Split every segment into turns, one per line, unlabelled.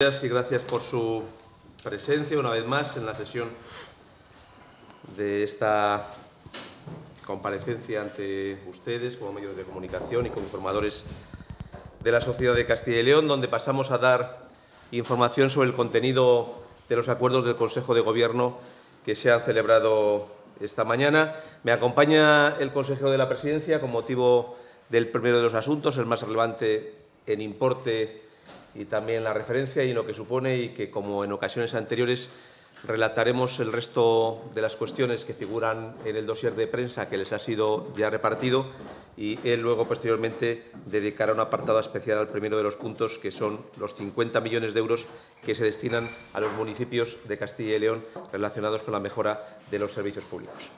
Gracias y gracias por su presencia una vez más en la sesión de esta comparecencia ante ustedes como medios de comunicación y como informadores de la sociedad de Castilla y León, donde pasamos a dar información sobre el contenido de los acuerdos del Consejo de Gobierno que se han celebrado esta mañana. Me acompaña el consejero de la Presidencia con motivo del primero de los asuntos, el más relevante en importe y también la referencia y lo que supone y que, como en ocasiones anteriores, relataremos el resto de las cuestiones que figuran en el dossier de prensa que les ha sido ya repartido y él luego posteriormente dedicará un apartado especial al primero de los puntos que son los 50 millones de euros que se destinan a los municipios de Castilla y León relacionados con la mejora de los servicios públicos.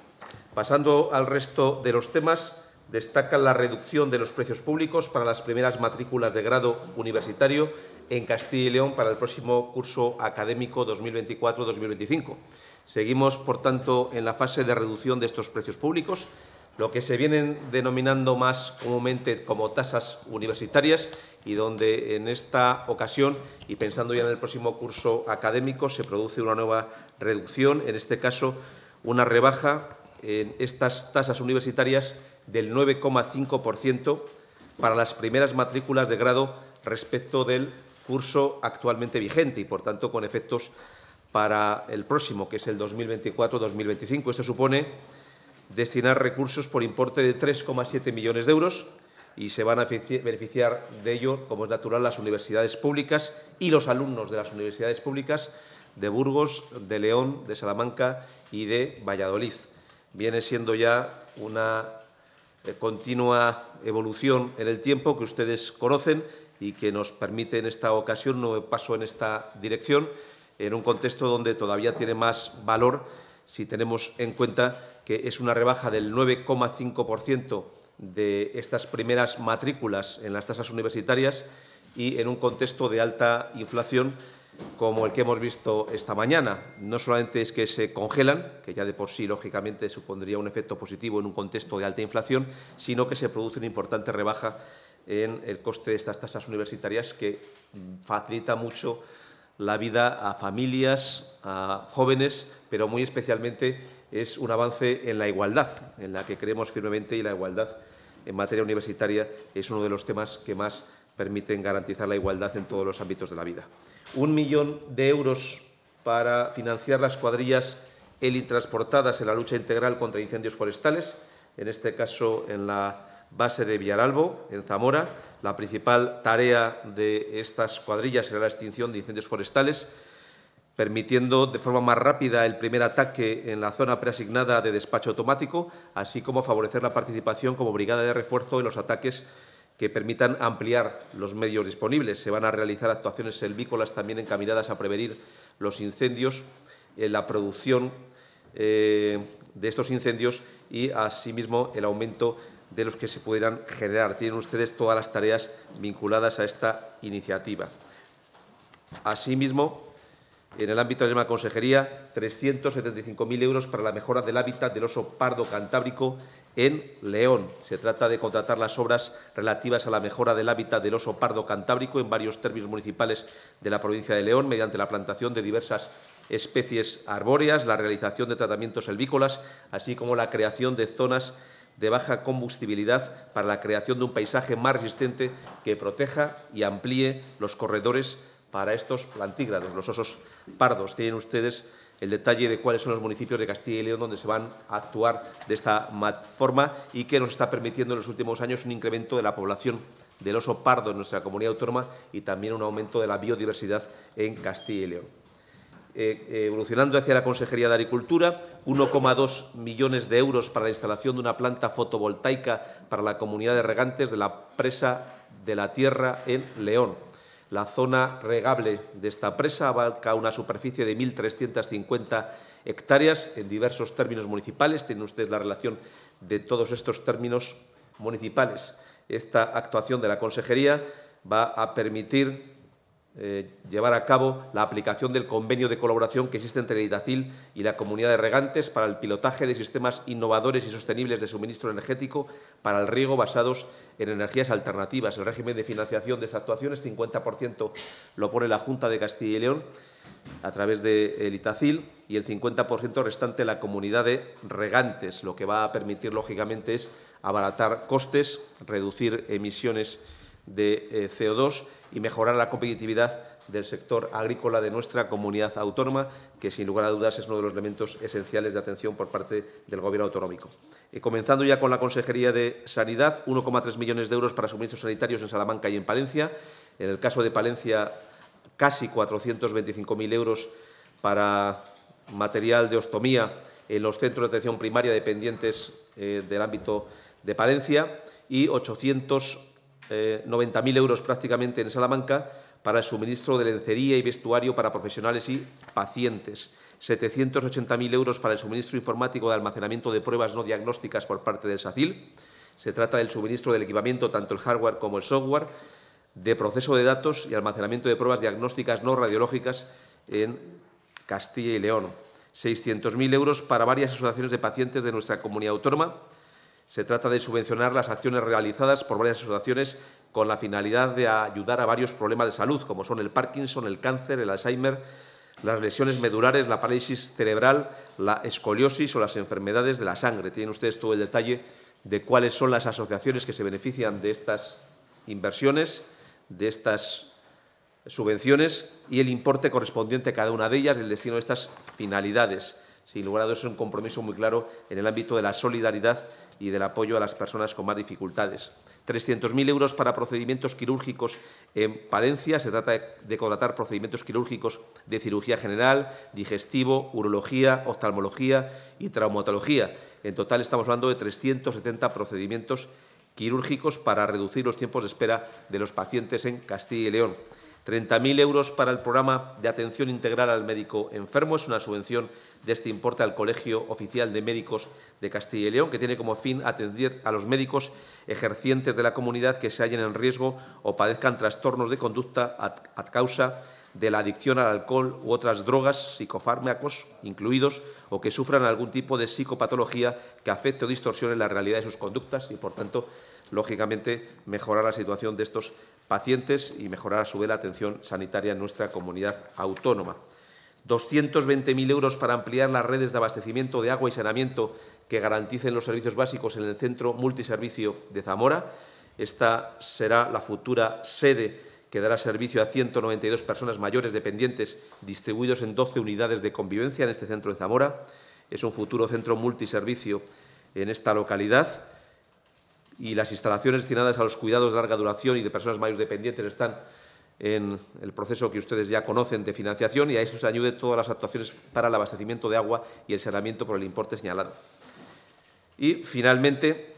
Pasando al resto de los temas, ...destaca la reducción de los precios públicos para las primeras matrículas de grado universitario en Castilla y León para el próximo curso académico 2024-2025. Seguimos, por tanto, en la fase de reducción de estos precios públicos, lo que se vienen denominando más comúnmente como tasas universitarias y donde en esta ocasión, y pensando ya en el próximo curso académico, se produce una nueva reducción, en este caso una rebaja en estas tasas universitarias del 9,5% para las primeras matrículas de grado respecto del curso actualmente vigente y, por tanto, con efectos para el próximo, que es el 2024-2025. Esto supone destinar recursos por importe de 3,7 millones de euros y se van a beneficiar de ello, como es natural, las universidades públicas y los alumnos de las universidades públicas de Burgos, de León, de Salamanca y de Valladolid. Viene siendo ya una eh, continua evolución en el tiempo que ustedes conocen y que nos permite en esta ocasión no paso en esta dirección, en un contexto donde todavía tiene más valor si tenemos en cuenta que es una rebaja del 9,5% de estas primeras matrículas en las tasas universitarias y en un contexto de alta inflación como el que hemos visto esta mañana. No solamente es que se congelan, que ya de por sí, lógicamente, supondría un efecto positivo en un contexto de alta inflación, sino que se produce una importante rebaja en el coste de estas tasas universitarias que facilita mucho la vida a familias, a jóvenes, pero muy especialmente es un avance en la igualdad, en la que creemos firmemente y la igualdad en materia universitaria es uno de los temas que más permiten garantizar la igualdad en todos los ámbitos de la vida un millón de euros para financiar las cuadrillas elitransportadas en la lucha integral contra incendios forestales, en este caso en la base de Villaralbo, en Zamora. La principal tarea de estas cuadrillas será la extinción de incendios forestales, permitiendo de forma más rápida el primer ataque en la zona preasignada de despacho automático, así como favorecer la participación como brigada de refuerzo en los ataques que permitan ampliar los medios disponibles. Se van a realizar actuaciones selvícolas también encaminadas a prevenir los incendios, eh, la producción eh, de estos incendios y, asimismo, el aumento de los que se pudieran generar. Tienen ustedes todas las tareas vinculadas a esta iniciativa. Asimismo, en el ámbito de la consejería, 375.000 euros para la mejora del hábitat del oso pardo cantábrico en León. Se trata de contratar las obras relativas a la mejora del hábitat del oso pardo cantábrico en varios términos municipales de la provincia de León mediante la plantación de diversas especies arbóreas, la realización de tratamientos helvícolas, así como la creación de zonas de baja combustibilidad para la creación de un paisaje más resistente que proteja y amplíe los corredores para estos plantígrados, los osos pardos. Tienen ustedes el detalle de cuáles son los municipios de Castilla y León donde se van a actuar de esta forma y que nos está permitiendo en los últimos años un incremento de la población del oso pardo en nuestra comunidad autónoma y también un aumento de la biodiversidad en Castilla y León. Eh, eh, evolucionando hacia la Consejería de Agricultura, 1,2 millones de euros para la instalación de una planta fotovoltaica para la comunidad de regantes de la presa de la tierra en León. La zona regable de esta presa abarca una superficie de 1.350 hectáreas en diversos términos municipales. tiene ustedes la relación de todos estos términos municipales. Esta actuación de la Consejería va a permitir eh, llevar a cabo la aplicación del convenio de colaboración que existe entre el Itacil y la comunidad de regantes para el pilotaje de sistemas innovadores y sostenibles de suministro energético para el riego basados en energías alternativas. El régimen de financiación de esta actuación es 50% lo pone la Junta de Castilla y León a través del de ITACIL y el 50% restante la comunidad de regantes, lo que va a permitir, lógicamente, es abaratar costes, reducir emisiones de eh, CO2 y mejorar la competitividad del sector agrícola de nuestra comunidad autónoma, que sin lugar a dudas es uno de los elementos esenciales de atención por parte del Gobierno autonómico. Eh, comenzando ya con la Consejería de Sanidad, 1,3 millones de euros para suministros sanitarios en Salamanca y en Palencia. En el caso de Palencia, casi 425.000 euros para material de ostomía en los centros de atención primaria dependientes eh, del ámbito de Palencia y 800 eh, 90.000 euros prácticamente en Salamanca para el suministro de lencería y vestuario para profesionales y pacientes. 780.000 euros para el suministro informático de almacenamiento de pruebas no diagnósticas por parte del SACIL. Se trata del suministro del equipamiento, tanto el hardware como el software, de proceso de datos y almacenamiento de pruebas diagnósticas no radiológicas en Castilla y León. 600.000 euros para varias asociaciones de pacientes de nuestra comunidad autónoma se trata de subvencionar las acciones realizadas por varias asociaciones con la finalidad de ayudar a varios problemas de salud, como son el Parkinson, el cáncer, el Alzheimer, las lesiones medulares, la parálisis cerebral, la escoliosis o las enfermedades de la sangre. Tienen ustedes todo el detalle de cuáles son las asociaciones que se benefician de estas inversiones, de estas subvenciones y el importe correspondiente a cada una de ellas, el destino de estas finalidades. Sin lugar a dudas, es un compromiso muy claro en el ámbito de la solidaridad y del apoyo a las personas con más dificultades. 300.000 euros para procedimientos quirúrgicos en Palencia. Se trata de contratar procedimientos quirúrgicos de cirugía general, digestivo, urología, oftalmología y traumatología. En total estamos hablando de 370 procedimientos quirúrgicos para reducir los tiempos de espera de los pacientes en Castilla y León. 30.000 euros para el programa de atención integral al médico enfermo. Es una subvención de este importe al Colegio Oficial de Médicos de Castilla y León, que tiene como fin atender a los médicos ejercientes de la comunidad que se hallen en riesgo o padezcan trastornos de conducta a, causa de la adicción al alcohol u otras drogas, psicofármacos incluidos, o que sufran algún tipo de psicopatología que afecte o distorsione la realidad de sus conductas y, por tanto, lógicamente, mejorar la situación de estos pacientes y mejorar a su vez la atención sanitaria en nuestra comunidad autónoma. 220.000 euros para ampliar las redes de abastecimiento de agua y saneamiento que garanticen los servicios básicos en el Centro Multiservicio de Zamora. Esta será la futura sede que dará servicio a 192 personas mayores dependientes distribuidos en 12 unidades de convivencia en este centro de Zamora. Es un futuro centro multiservicio en esta localidad y las instalaciones destinadas a los cuidados de larga duración y de personas mayores dependientes están en el proceso que ustedes ya conocen de financiación y a eso se añade todas las actuaciones para el abastecimiento de agua y el saneamiento por el importe señalado. Y, finalmente,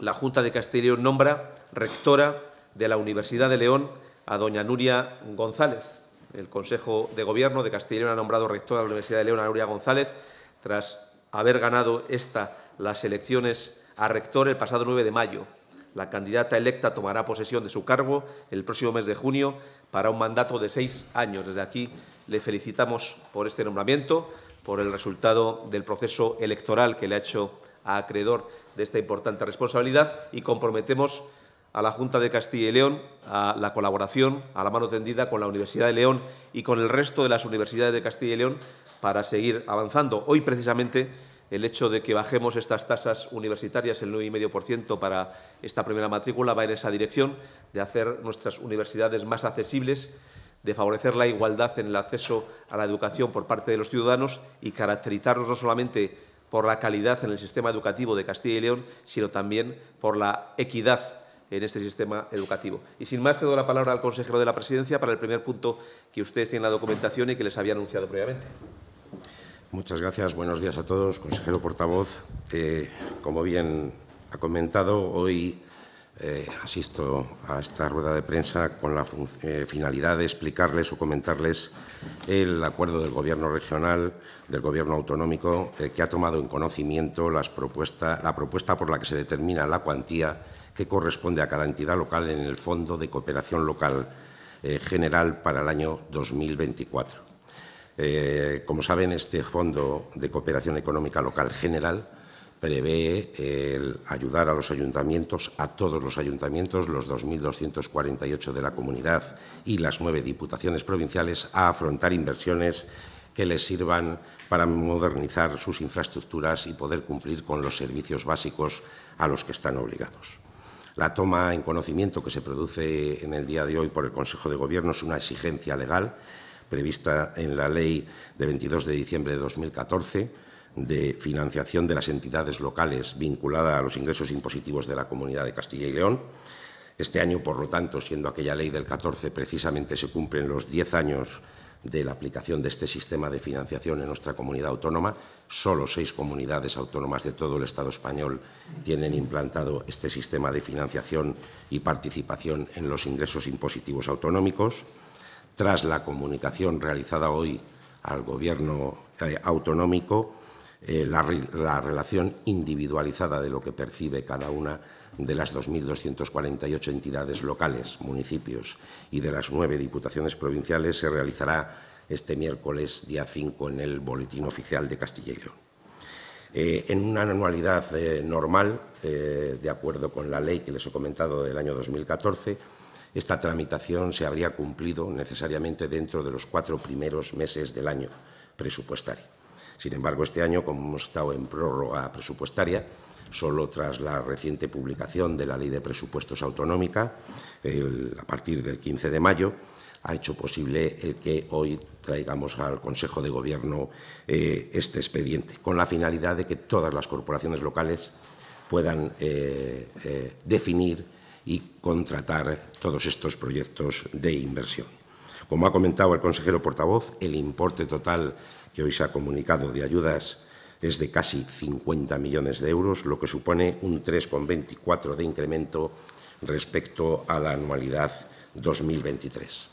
la Junta de León nombra rectora de la Universidad de León a doña Nuria González. El Consejo de Gobierno de León ha nombrado rectora de la Universidad de León a Nuria González tras haber ganado esta las elecciones a rector el pasado 9 de mayo la candidata electa tomará posesión de su cargo el próximo mes de junio para un mandato de seis años. Desde aquí le felicitamos por este nombramiento, por el resultado del proceso electoral que le ha hecho acreedor de esta importante responsabilidad y comprometemos a la Junta de Castilla y León a la colaboración a la mano tendida con la Universidad de León y con el resto de las universidades de Castilla y León para seguir avanzando. Hoy, precisamente, el hecho de que bajemos estas tasas universitarias el 9,5% para esta primera matrícula va en esa dirección de hacer nuestras universidades más accesibles, de favorecer la igualdad en el acceso a la educación por parte de los ciudadanos y caracterizarnos no solamente por la calidad en el sistema educativo de Castilla y León, sino también por la equidad en este sistema educativo. Y sin más, doy la palabra al consejero de la Presidencia para el primer punto que ustedes tienen en la documentación y que les había anunciado previamente.
Muchas gracias. Buenos días a todos, consejero portavoz. Eh, como bien ha comentado, hoy eh, asisto a esta rueda de prensa con la eh, finalidad de explicarles o comentarles el acuerdo del Gobierno regional, del Gobierno autonómico, que ha tomado en conocimiento la propuesta por la que se determina la cuantía que corresponde a cada entidad local en el Fondo de Cooperación Local General para el año 2024. Eh, como saben, este Fondo de Cooperación Económica Local General prevé eh, ayudar a los ayuntamientos, a todos los ayuntamientos, los 2.248 de la comunidad y las nueve diputaciones provinciales, a afrontar inversiones que les sirvan para modernizar sus infraestructuras y poder cumplir con los servicios básicos a los que están obligados. La toma en conocimiento que se produce en el día de hoy por el Consejo de Gobierno es una exigencia legal prevista en la Ley de 22 de diciembre de 2014 de financiación de las entidades locales vinculada a los ingresos impositivos de la Comunidad de Castilla y León. Este año, por lo tanto, siendo aquella ley del 14, precisamente se cumplen los 10 años de la aplicación de este sistema de financiación en nuestra comunidad autónoma. Solo seis comunidades autónomas de todo el Estado español tienen implantado este sistema de financiación y participación en los ingresos impositivos autonómicos tras la comunicación realizada hoy al Gobierno eh, autonómico, eh, la, relación individualizada de lo que percibe cada una de las 2.248 entidades locales, municipios y de las nueve diputaciones provinciales se realizará este miércoles día 5 en el Boletín Oficial de Castilla y León. Eh, en una anualidad normal, de acuerdo con la ley que les he comentado del año 2014, esta tramitación se habría cumplido necesariamente dentro de los cuatro primeros meses del año presupuestario. Sin embargo, este año, como hemos estado en prórroga presupuestaria, solo tras la reciente publicación de la Ley de Presupuestos Autonómica, a partir del 15 de mayo, ha hecho posible el que hoy traigamos al Consejo de Gobierno eh, este expediente, con la finalidad de que todas las corporaciones locales puedan eh, eh, definir y contratar todos estos proyectos de inversión. Como ha comentado el consejero portavoz, el importe total que hoy se ha comunicado de ayudas es de casi 50 millones de euros, lo que supone un 3,24 de incremento respecto a la anualidad 2023.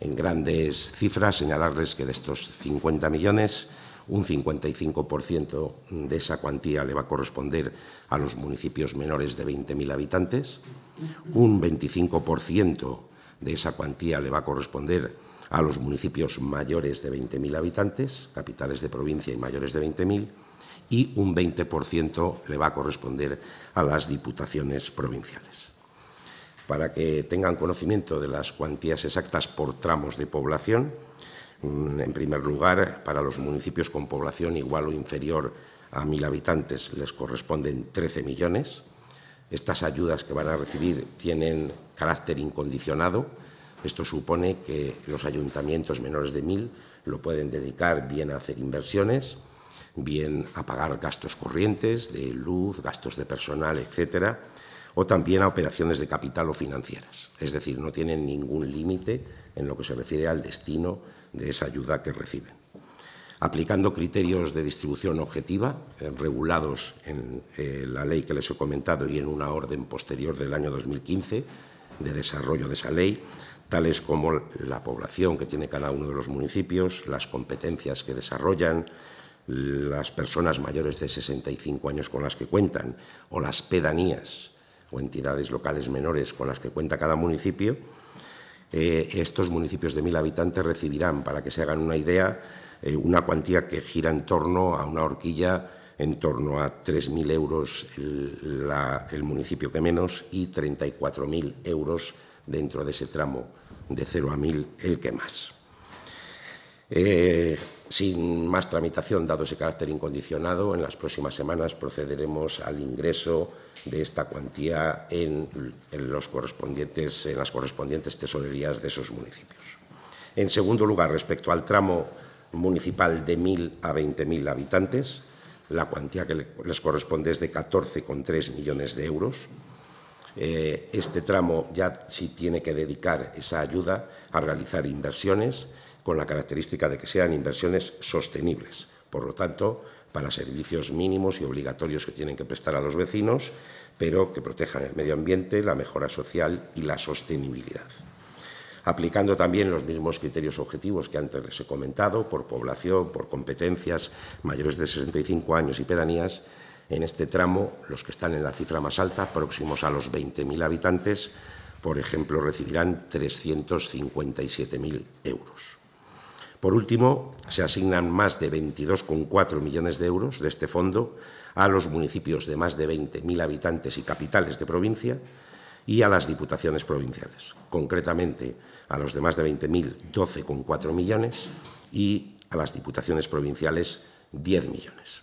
En grandes cifras, señalarles que de estos 50 millones, un 55% de esa cuantía le va a corresponder a los municipios menores de 20.000 habitantes, un 25% de esa cuantía le va a corresponder a los municipios mayores de 20.000 habitantes, capitales de provincia y mayores de 20.000, y un 20% le va a corresponder a las diputaciones provinciales. Para que tengan conocimiento de las cuantías exactas por tramos de población, Mm, en primer lugar, para los municipios con población igual o inferior a mil habitantes les corresponden 13 millones. Estas ayudas que van a recibir tienen carácter incondicionado. Esto supone que los ayuntamientos menores de mil lo pueden dedicar bien a hacer inversiones, bien a pagar gastos corrientes de luz, gastos de personal, etcétera, o también a operaciones de capital o financieras. Es decir, no tienen ningún límite en lo que se refiere al destino de esa ayuda que reciben. Aplicando criterios de distribución objetiva, eh, regulados en eh, la ley que les he comentado y en una orden posterior del año 2015 de desarrollo de esa ley, tales como la población que tiene cada uno de los municipios, las competencias que desarrollan, las personas mayores de 65 años con las que cuentan, o las pedanías o entidades locales menores con las que cuenta cada municipio, eh, estos municipios de mil habitantes recibirán, para que se hagan una idea, eh, una cuantía que gira en torno a una horquilla en torno a 3.000 euros el, municipio que menos y 34.000 euros dentro de ese tramo de 0 a mil el que más. Eh, sin más tramitación, dado ese carácter incondicionado, en las próximas semanas procederemos al ingreso de esta cuantía en, las correspondientes tesorerías de esos municipios. En segundo lugar, respecto al tramo municipal de 1.000 a 20.000 habitantes, la cuantía que les corresponde es de 14,3 millones de euros. Eh, este tramo ya sí tiene que dedicar esa ayuda a realizar inversiones con la característica de que sean inversiones sostenibles. Por lo tanto, para servicios mínimos y obligatorios que tienen que prestar a los vecinos, pero que protejan el medio ambiente, la mejora social y la sostenibilidad. Aplicando también los mismos criterios objetivos que antes les he comentado, por población, por competencias, mayores de 65 años y pedanías, en este tramo, los que están en la cifra más alta, próximos a los 20.000 habitantes, por ejemplo, recibirán 357.000 euros. Por último, se asignan más de 22,4 millones de euros de este fondo a los municipios de más de 20.000 habitantes y capitales de provincia y a las diputaciones provinciales, concretamente a los de más de 20.000 12,4 millones y a las diputaciones provinciales 10 millones.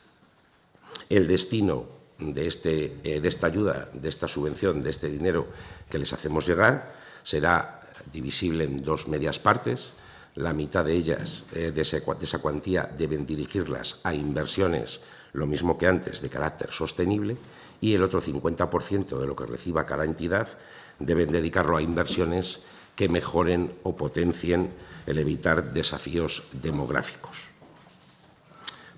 El destino de, este, eh, de esta ayuda, de esta subvención, de este dinero que les hacemos llegar será divisible en dos medias partes la mitad de ellas, eh, de esa cuantía, deben dirigirlas a inversiones, lo mismo que antes, de carácter sostenible, y el otro 50% de lo que reciba cada entidad deben dedicarlo a inversiones que mejoren o potencien el evitar desafíos demográficos.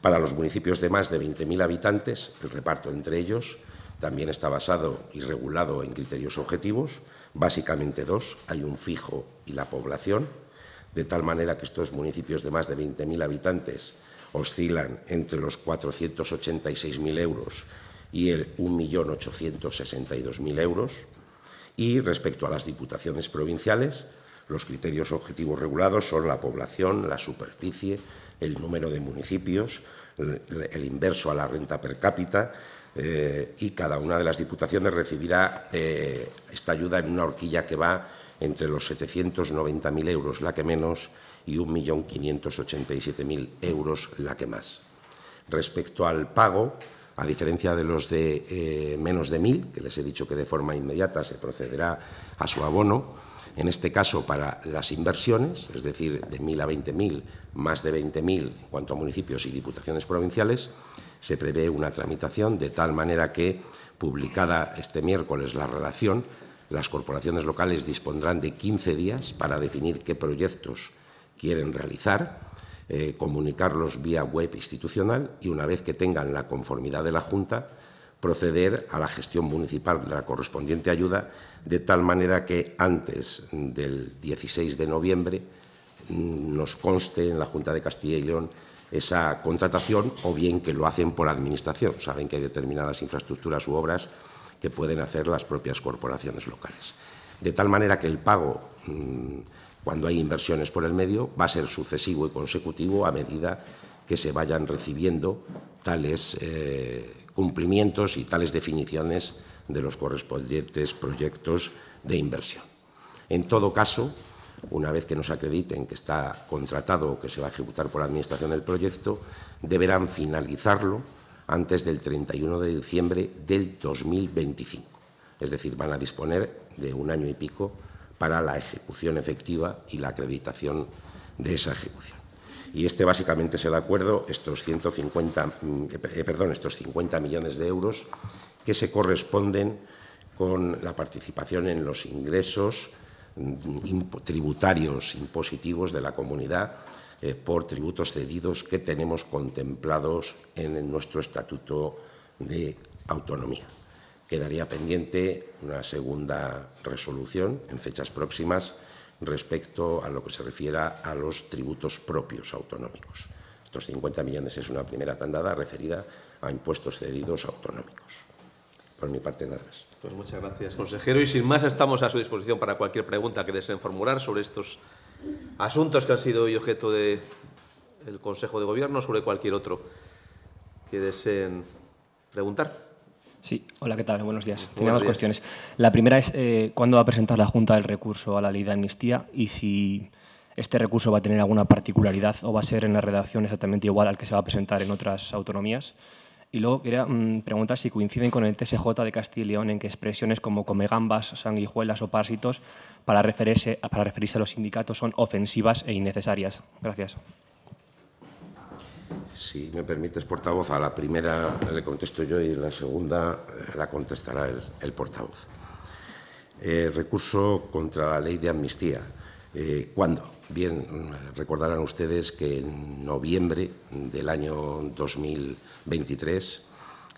Para los municipios de más de 20.000 habitantes, el reparto entre ellos también está basado y regulado en criterios objetivos, básicamente dos, hay un fijo y la población, de tal manera que estos municipios de más de 20.000 habitantes oscilan entre los 486.000 euros y el 1.862.000 euros. Y respecto a las diputaciones provinciales, los criterios objetivos regulados son la población, la superficie, el número de municipios, el inverso a la renta per cápita, eh, y cada una de las diputaciones recibirá eh, esta ayuda en una horquilla que va entre los 790.000 euros la que menos y 1.587.000 euros la que más. Respecto al pago, a diferencia de los de eh, menos de 1.000, que les he dicho que de forma inmediata se procederá a su abono, en este caso para las inversiones, es decir, de 1.000 a 20.000, más de 20.000 en cuanto a municipios y diputaciones provinciales, se prevé una tramitación de tal manera que, publicada este miércoles la relación, las corporaciones locales dispondrán de 15 días para definir qué proyectos quieren realizar, eh, comunicarlos vía web institucional y una vez que tengan la conformidad de la Junta, proceder a la gestión municipal de la correspondiente ayuda, de tal manera que antes del 16 de noviembre mm, nos conste en la Junta de Castilla y León esa contratación o bien que lo hacen por administración. Saben que hay determinadas infraestructuras u obras que pueden hacer las propias corporaciones locales. De tal manera que el pago, mm, cuando hay inversiones por el medio, va a ser sucesivo y consecutivo a medida que se vayan recibiendo tales eh, cumplimientos y tales definiciones de los correspondientes proyectos de inversión. En todo caso, una vez que nos acrediten que está contratado o que se va a ejecutar por la Administración del proyecto, deberán finalizarlo antes del 31 de diciembre del 2025. Es decir, van a disponer de un año y pico para la ejecución efectiva y la acreditación de esa ejecución. Y este básicamente es el acuerdo, estos, 150, mm, eh, eh, perdón, estos 50 millones de euros que se corresponden con la participación en los ingresos mm, tributarios impositivos de la comunidad eh, por tributos cedidos que tenemos contemplados en nuestro Estatuto de Autonomía. Quedaría pendiente una segunda resolución en fechas próximas respecto a lo que se refiere a los tributos propios autonómicos. Estos 50 millones es una primera tandada referida a impuestos cedidos autonómicos. Por mi parte, nada más. Pues muchas gracias, consejero. Y sin
más, estamos a su disposición para cualquier pregunta que deseen formular sobre estos asuntos que han sido hoy objeto del Consejo de Gobierno sobre cualquier otro que deseen preguntar.
Sí, hola, ¿qué tal? Buenos días. Tenemos dos cuestiones. La primera es eh, cuándo va a presentar la Junta el recurso a la ley de amnistía y si este recurso va a tener alguna particularidad o va a ser en la redacción exactamente igual al que se va a presentar en otras autonomías. Y luego quería mm, preguntar si coinciden con el TSJ de Castilla y León en que expresiones como come gambas, sanguijuelas o parásitos para referirse, para referirse a los sindicatos son ofensivas e innecesarias. Gracias.
Si me permites, portavoz, a la primera le contesto yo y la segunda eh, la contestará el, portavoz. Eh, recurso contra la ley de amnistía. Eh, ¿Cuándo? Bien, recordarán ustedes que en noviembre del año 2023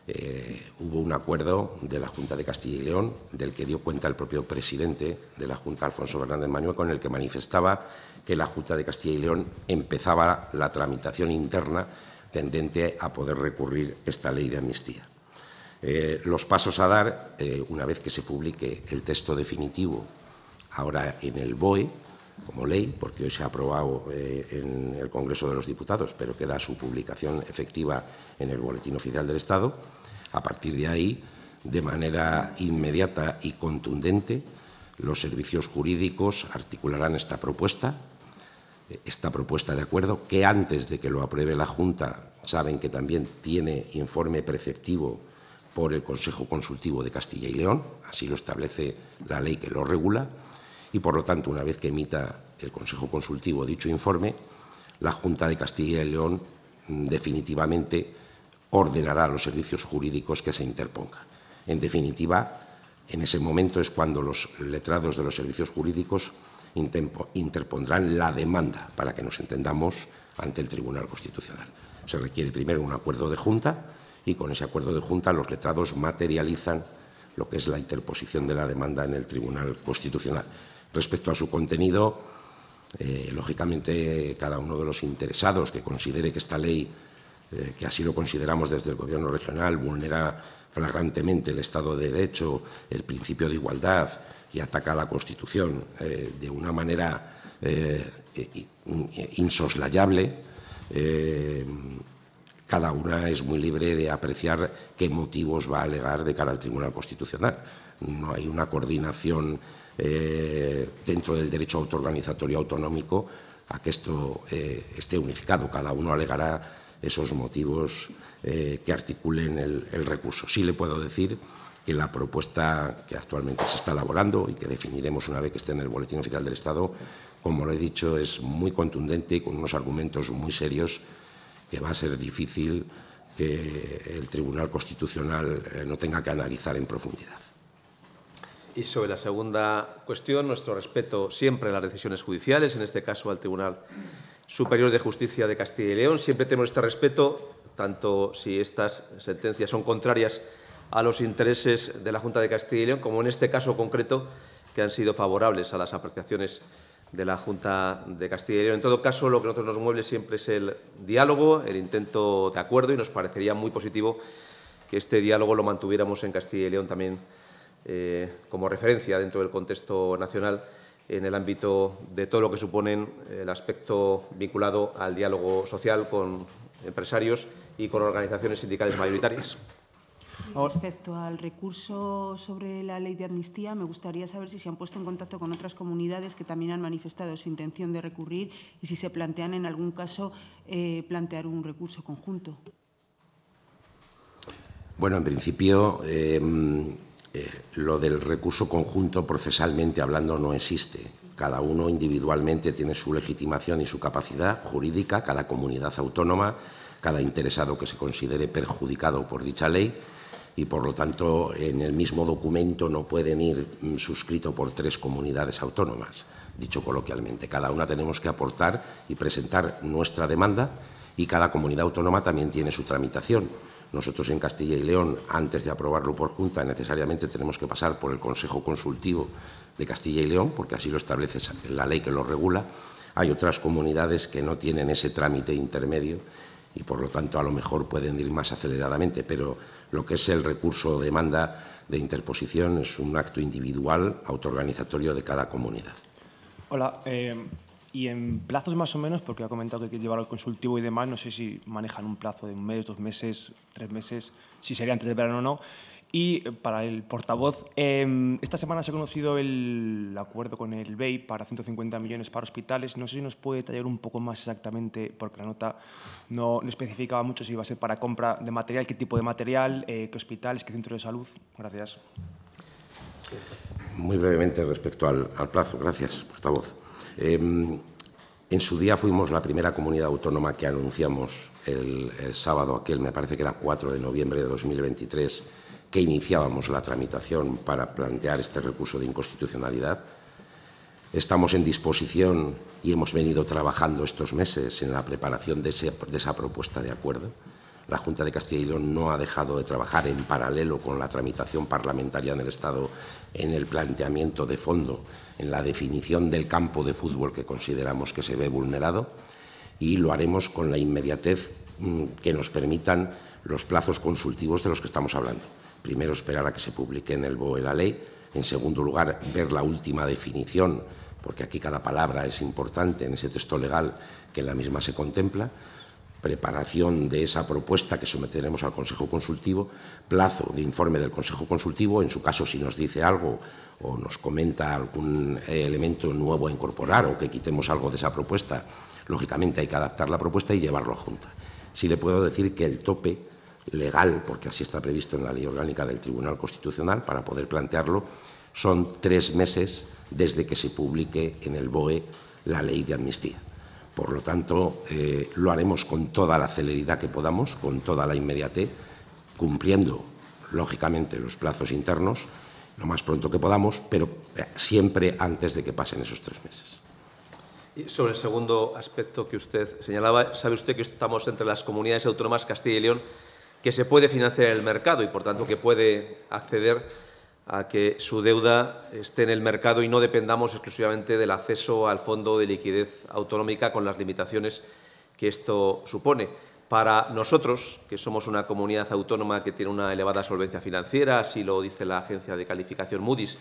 eh, hubo un acuerdo de la Junta de Castilla y León, del que dio cuenta el propio presidente de la Junta, Alfonso Fernández Mañueco, en el que manifestaba que la Junta de Castilla y León empezaba la tramitación interna tendente a poder recurrir esta ley de amnistía. Eh, los pasos a dar, eh, una vez que se publique el texto definitivo ahora en el BOE, como ley, porque hoy se ha aprobado eh, en el Congreso de los Diputados, pero queda su publicación efectiva en el Boletín Oficial del Estado, a partir de ahí, de manera inmediata y contundente, los servicios jurídicos articularán esta propuesta, eh, esta propuesta de acuerdo, que antes de que lo apruebe la Junta, saben que también tiene informe preceptivo por el Consejo Consultivo de Castilla y León, así lo establece la ley que lo regula y, por lo tanto, una vez que emita el Consejo Consultivo dicho informe, la Junta de Castilla y León mm, definitivamente ordenará a los servicios jurídicos que se interponga. En definitiva, en ese momento es cuando los letrados de los servicios jurídicos interpondrán la demanda, para que nos entendamos, ante el Tribunal Constitucional. Se requiere primero un acuerdo de junta y con ese acuerdo de junta los letrados materializan lo que es la interposición de la demanda en el Tribunal Constitucional. Respecto a su contenido, eh, lógicamente cada uno de los interesados que considere que esta ley, eh, que así lo consideramos desde el Gobierno regional, vulnera flagrantemente el Estado de Derecho, el principio de igualdad y ataca a la Constitución eh, de una manera insoslayable, cada una es muy libre de apreciar qué motivos va a alegar de cara al Tribunal Constitucional. No hay una coordinación eh, dentro del derecho autoorganizatorio autonómico a que esto eh, esté unificado. Cada uno alegará esos motivos eh, que articulen el, recurso. Sí le puedo decir que la propuesta que actualmente se está elaborando y que definiremos una vez que esté en el Boletín Oficial del Estado, como lo he dicho, es muy contundente y con unos argumentos muy serios que va a ser difícil que el Tribunal Constitucional no tenga que analizar en profundidad.
Y sobre la segunda cuestión, nuestro respeto siempre a las decisiones judiciales, en este caso al Tribunal Superior de Justicia de Castilla y León. Siempre tenemos este respeto, tanto si estas sentencias son contrarias a los intereses de la Junta de Castilla y León, como en este caso concreto, que han sido favorables a las apreciaciones de la Junta de Castilla y León. En todo caso, lo que nosotros nos mueve siempre es el diálogo, el intento de acuerdo, y nos parecería muy positivo que este diálogo lo mantuviéramos en Castilla y León también eh, como referencia dentro del contexto nacional en el ámbito de todo lo que suponen el aspecto vinculado al diálogo social con empresarios y con organizaciones sindicales mayoritarias.
Respecto al recurso sobre la ley de amnistía, me gustaría saber si se han puesto en contacto con otras comunidades que también han manifestado su intención de recurrir y si se plantean en algún caso eh, plantear un recurso conjunto.
Bueno, en principio, eh, eh, lo del recurso conjunto procesalmente hablando no existe. Cada uno individualmente tiene su legitimación y su capacidad jurídica, cada comunidad autónoma, cada interesado que se considere perjudicado por dicha ley y por lo tanto en el mismo documento no pueden ir mm, suscrito por tres comunidades autónomas, dicho coloquialmente. Cada una tenemos que aportar y presentar nuestra demanda y cada comunidad autónoma también tiene su tramitación nosotros en Castilla y León, antes de aprobarlo por Junta, necesariamente tenemos que pasar por el Consejo Consultivo de Castilla y León, porque así lo establece la ley que lo regula. Hay otras comunidades que no tienen ese trámite intermedio y, por lo tanto, a lo mejor pueden ir más aceleradamente, pero lo que es el recurso o demanda de interposición es un acto individual, autoorganizatorio de cada comunidad.
Hola, eh, y en plazos más o menos, porque ha comentado que hay que llevarlo al consultivo y demás, no sé si manejan un plazo de un mes, dos meses, tres meses, si sería antes del verano o no. Y eh, para el portavoz, em, esta semana se ha conocido el acuerdo con el BEI para 150 millones para hospitales. No sé si nos puede detallar un poco más exactamente, porque la nota no, especificaba mucho si iba a ser para compra de material, qué tipo de material, eh, qué hospitales, qué centro de salud. Gracias.
Muy brevemente respecto al plazo. Gracias, portavoz. Em, en su día fuimos la primera comunidad autónoma que anunciamos el, sábado aquel, me parece que era 4 de noviembre de 2023, que iniciábamos la tramitación para plantear este recurso de inconstitucionalidad. Estamos en disposición y hemos venido trabajando estos meses en la preparación de, esa propuesta de acuerdo. La Junta de Castilla y León no ha dejado de trabajar en paralelo con la tramitación parlamentaria en el Estado en el planteamiento de fondo, en la definición del campo de fútbol que consideramos que se ve vulnerado y lo haremos con la inmediatez mm, que nos permitan los plazos consultivos de los que estamos hablando. Primero, esperar a que se publique en el BOE la ley. En segundo lugar, ver la última definición, porque aquí cada palabra es importante en ese texto legal que en la misma se contempla preparación de esa propuesta que someteremos al Consejo Consultivo, plazo de informe del Consejo Consultivo, en su caso si nos dice algo o nos comenta algún eh, elemento nuevo a incorporar o que quitemos algo de esa propuesta, lógicamente hay que adaptar la propuesta y llevarlo a Junta. Si le puedo decir que el tope legal, porque así está previsto en la Ley Orgánica del Tribunal Constitucional, para poder plantearlo, son tres meses desde que se publique en el BOE la ley de amnistía. Por lo tanto, eh, lo haremos con toda la celeridad que podamos, con toda la inmediatez, cumpliendo, lógicamente, los plazos internos lo más pronto que podamos, pero eh, siempre antes de que pasen esos tres meses.
sobre el segundo aspecto que usted señalaba, sabe usted que estamos entre las comunidades autónomas Castilla y León que se puede financiar el mercado y, por tanto, que puede acceder a que su deuda esté en el mercado y no dependamos exclusivamente del acceso al fondo de liquidez autonómica con las limitaciones que esto supone. Para nosotros, que somos una comunidad autónoma que tiene una elevada solvencia financiera, así lo dice la agencia de calificación Moody's,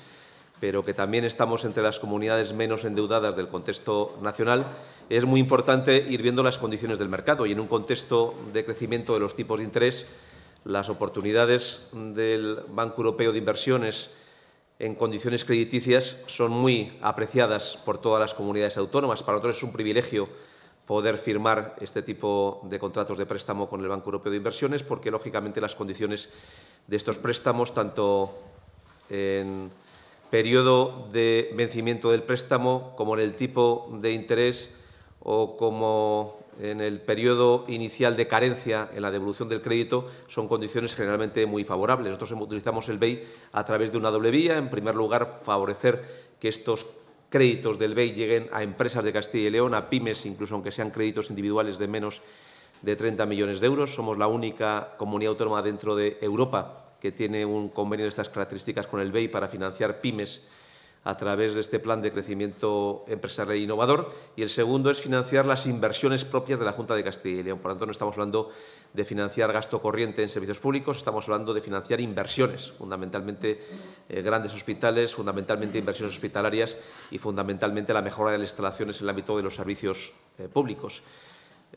pero que también estamos entre las comunidades menos endeudadas del contexto nacional, es muy importante ir viendo las condiciones del mercado y en un contexto de crecimiento de los tipos de interés las oportunidades del Banco Europeo de Inversiones en condiciones crediticias son muy apreciadas por todas las comunidades autónomas. Para nosotros es un privilegio poder firmar este tipo de contratos de préstamo con el Banco Europeo de Inversiones porque, lógicamente, las condiciones de estos préstamos, tanto en periodo de vencimiento del préstamo como en el tipo de interés, o como en el periodo inicial de carencia en la devolución del crédito son condiciones generalmente muy favorables. Nosotros utilizamos el BEI a través de una doble vía. En primer lugar, favorecer que estos créditos del BEI lleguen a empresas de Castilla y León, a pymes, incluso aunque sean créditos individuales de menos de 30 millones de euros. Somos la única comunidad autónoma dentro de Europa que tiene un convenio de estas características con el BEI para financiar pymes a través de este plan de crecimiento empresarial innovador y el segundo es financiar las inversiones propias de la Junta de Castilla y León. Por lo tanto, no estamos hablando de financiar gasto corriente en servicios públicos, estamos hablando de financiar inversiones, fundamentalmente eh, grandes hospitales, fundamentalmente inversiones hospitalarias y fundamentalmente la mejora de las instalaciones en el ámbito de los servicios eh, públicos.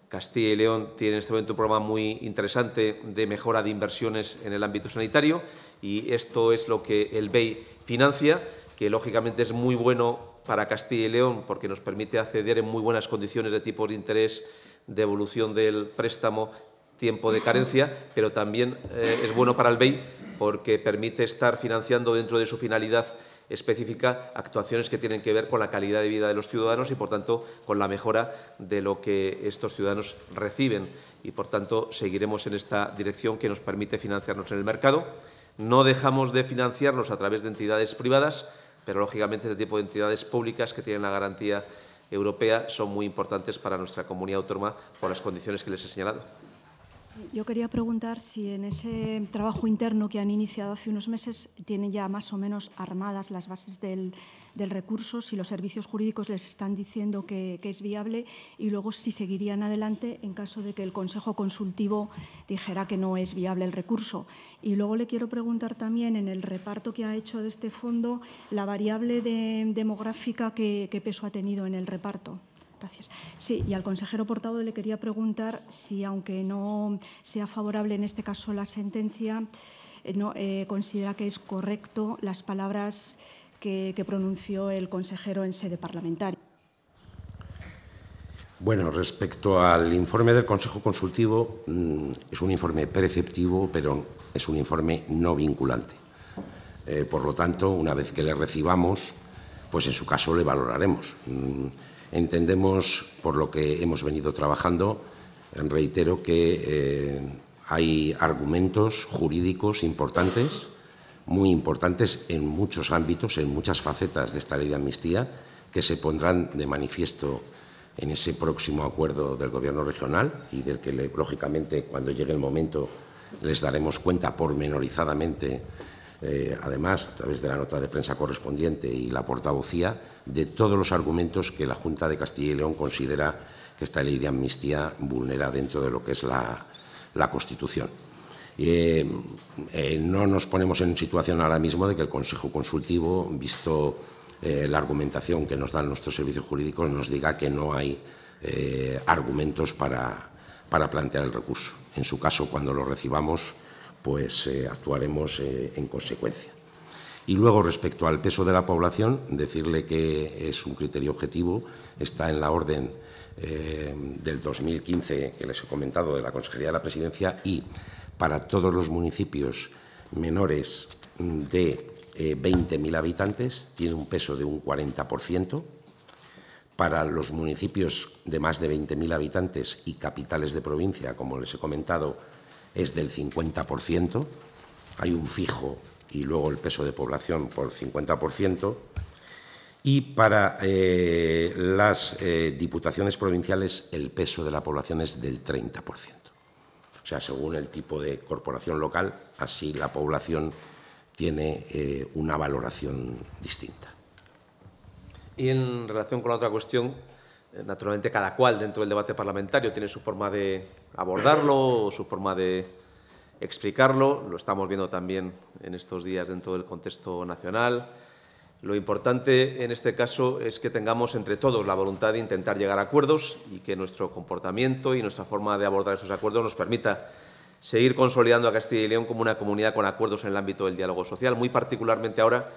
Castilla y León tiene en este momento un programa muy interesante de mejora de inversiones en el ámbito sanitario y esto es lo que el BEI financia que lógicamente es muy bueno para Castilla y León porque nos permite acceder en muy buenas condiciones de tipos de interés, de evolución del préstamo, tiempo de carencia, pero también eh, es bueno para el BEI porque permite estar financiando dentro de su finalidad específica actuaciones que tienen que ver con la calidad de vida de los ciudadanos y, por tanto, con la mejora de lo que estos ciudadanos reciben. Y, por tanto, seguiremos en esta dirección que nos permite financiarnos en el mercado. No dejamos de financiarnos a través de entidades privadas, pero lógicamente ese tipo de entidades públicas que tienen la garantía europea son muy importantes para nuestra comunidad autónoma por las condiciones que les he señalado.
Yo quería preguntar si en ese trabajo interno que han iniciado hace unos meses tienen ya más o menos armadas las bases del, recurso, si los servicios jurídicos les están diciendo que, es viable y luego si seguirían adelante en caso de que el Consejo Consultivo dijera que no es viable el recurso. Y luego le quiero preguntar también en el reparto que ha hecho de este fondo la variable demográfica que peso ha tenido en el reparto. Gracias. Sí, y al consejero portavoz le quería preguntar si, aunque no sea favorable en este caso la sentencia, eh, no, eh, considera que es correcto las palabras que, pronunció el consejero en sede parlamentaria.
Bueno, respecto al informe del Consejo Consultivo, mm, es un informe preceptivo, pero es un informe no vinculante. Eh, por lo tanto, una vez que le recibamos, pues en su caso le valoraremos. Mm, Entendemos, por lo que hemos venido trabajando, reitero que eh, hay argumentos jurídicos importantes, muy importantes en muchos ámbitos, en muchas facetas de esta ley de amnistía, que se pondrán de manifiesto en ese próximo acuerdo del Gobierno regional y del que, lógicamente, cuando llegue el momento, les daremos cuenta pormenorizadamente eh, además, a través de la nota de prensa correspondiente y la portavocía, de todos los argumentos que la Junta de Castilla y León considera que esta ley de amnistía vulnera dentro de lo que es la, Constitución. Eh, eh, no nos ponemos en situación ahora mismo de que el Consejo Consultivo, visto la argumentación que nos dan nuestros servicios jurídicos, nos diga que no hay argumentos para, para plantear el recurso. En su caso, cuando lo recibamos, pues eh, actuaremos eh, en consecuencia. Y luego, respecto al peso de la población, decirle que es un criterio objetivo, está en la orden eh, del 2015 que les he comentado de la Consejería de la Presidencia y para todos los municipios menores de 20.000 habitantes tiene un peso de un 40%. Para los municipios de más de 20.000 habitantes y capitales de provincia, como les he comentado, es del 50%, hay un fijo y luego el peso de población por 50%, y para eh, las eh, diputaciones provinciales el peso de la población es del 30%. O sea, según el tipo de corporación local, así la población tiene eh, una valoración distinta.
Y en relación con la otra cuestión, Naturalmente cada cual dentro del debate parlamentario tiene su forma de abordarlo o su forma de explicarlo. Lo estamos viendo también en estos días dentro del contexto nacional. Lo importante en este caso es que tengamos entre todos la voluntad de intentar llegar a acuerdos y que nuestro comportamiento y nuestra forma de abordar esos acuerdos nos permita seguir consolidando a Castilla y León como una comunidad con acuerdos en el ámbito del diálogo social, muy particularmente ahora